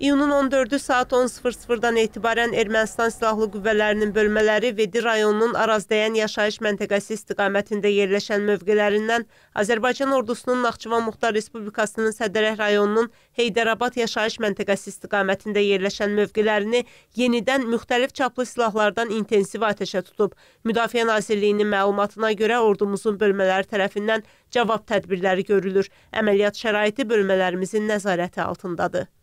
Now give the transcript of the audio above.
İyunun 14-ü saat 10.00-dan etibarən Ermənistan Silahlı Qüvvələrinin bölmələri Vedi rayonunun Arazdəyən yaşayış məntəqəsi istiqamətində yerləşən mövqələrindən Azərbaycan ordusunun Naxçıvan Muxtar Respublikasının Sədərək rayonunun Heydərabad yaşayış məntəqəsi istiqamətində yerləşən mövqələrini yenidən müxtəlif çaplı silahlardan intensiv atəşə tutub. Müdafiə Nazirliyinin məlumatına görə ordumuzun bölmələri tərəfindən cavab tədbirləri görülür. Əməliyyat şəraiti bölmələrimizin nəzarəti altındadır.